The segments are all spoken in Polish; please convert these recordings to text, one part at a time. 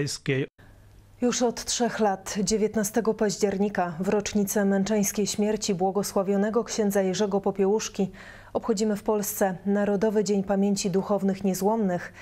europejskiej. Już od trzech lat, 19 października, w rocznicę męczeńskiej śmierci błogosławionego księdza Jerzego Popiełuszki, obchodzimy w Polsce Narodowy Dzień Pamięci Duchownych Niezłomnych.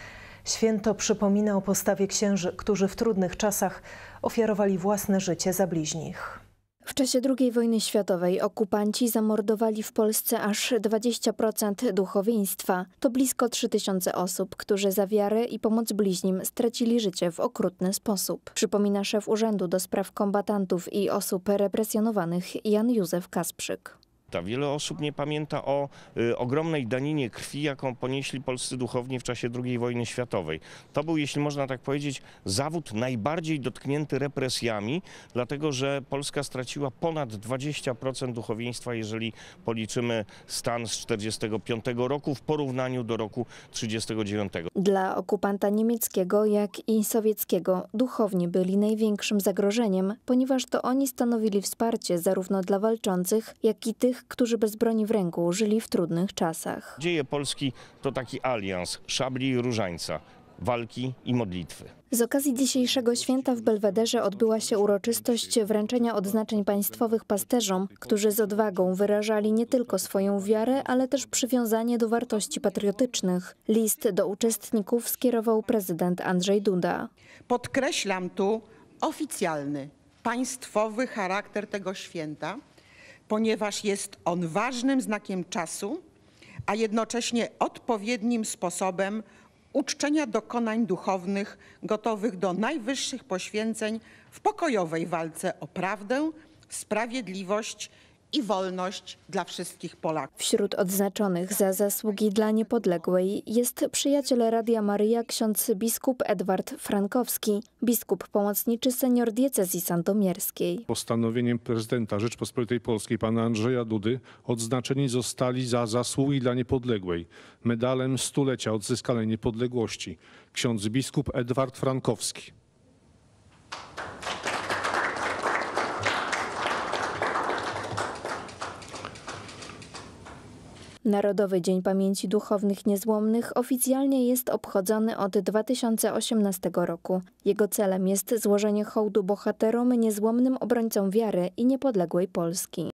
Święto przypomina o postawie księży, którzy w trudnych czasach ofiarowali własne życie za bliźnich. W czasie II wojny światowej okupanci zamordowali w Polsce aż 20% duchowieństwa. To blisko 3000 osób, którzy za wiarę i pomoc bliźnim stracili życie w okrutny sposób. Przypomina szef Urzędu do Spraw Kombatantów i Osób Represjonowanych Jan Józef Kasprzyk pamięta. Wiele osób nie pamięta o y, ogromnej daninie krwi, jaką ponieśli polscy duchowni w czasie II wojny światowej. To był, jeśli można tak powiedzieć, zawód najbardziej dotknięty represjami, dlatego że Polska straciła ponad 20% duchowieństwa, jeżeli policzymy stan z 1945 roku w porównaniu do roku 1939. Dla okupanta niemieckiego, jak i sowieckiego, duchowni byli największym zagrożeniem, ponieważ to oni stanowili wsparcie zarówno dla walczących, jak i tych, którzy bez broni w ręku żyli w trudnych czasach. Dzieje Polski to taki alians szabli i różańca walki i modlitwy. Z okazji dzisiejszego święta w Belwederze odbyła się uroczystość wręczenia odznaczeń państwowych pasterzom, którzy z odwagą wyrażali nie tylko swoją wiarę, ale też przywiązanie do wartości patriotycznych. List do uczestników skierował prezydent Andrzej Duda. Podkreślam tu oficjalny, państwowy charakter tego święta ponieważ jest on ważnym znakiem czasu, a jednocześnie odpowiednim sposobem uczczenia dokonań duchownych gotowych do najwyższych poświęceń w pokojowej walce o prawdę, sprawiedliwość i wolność dla wszystkich Polaków. Wśród odznaczonych za zasługi dla niepodległej jest przyjaciel Radia Maryja ksiądz biskup Edward Frankowski, biskup pomocniczy senior diecezji sandomierskiej. Postanowieniem prezydenta Rzeczpospolitej Polskiej pana Andrzeja Dudy odznaczeni zostali za zasługi dla niepodległej medalem stulecia odzyskanej niepodległości ksiądz biskup Edward Frankowski. Narodowy Dzień Pamięci Duchownych Niezłomnych oficjalnie jest obchodzony od 2018 roku. Jego celem jest złożenie hołdu bohaterom, niezłomnym obrońcom wiary i niepodległej Polski.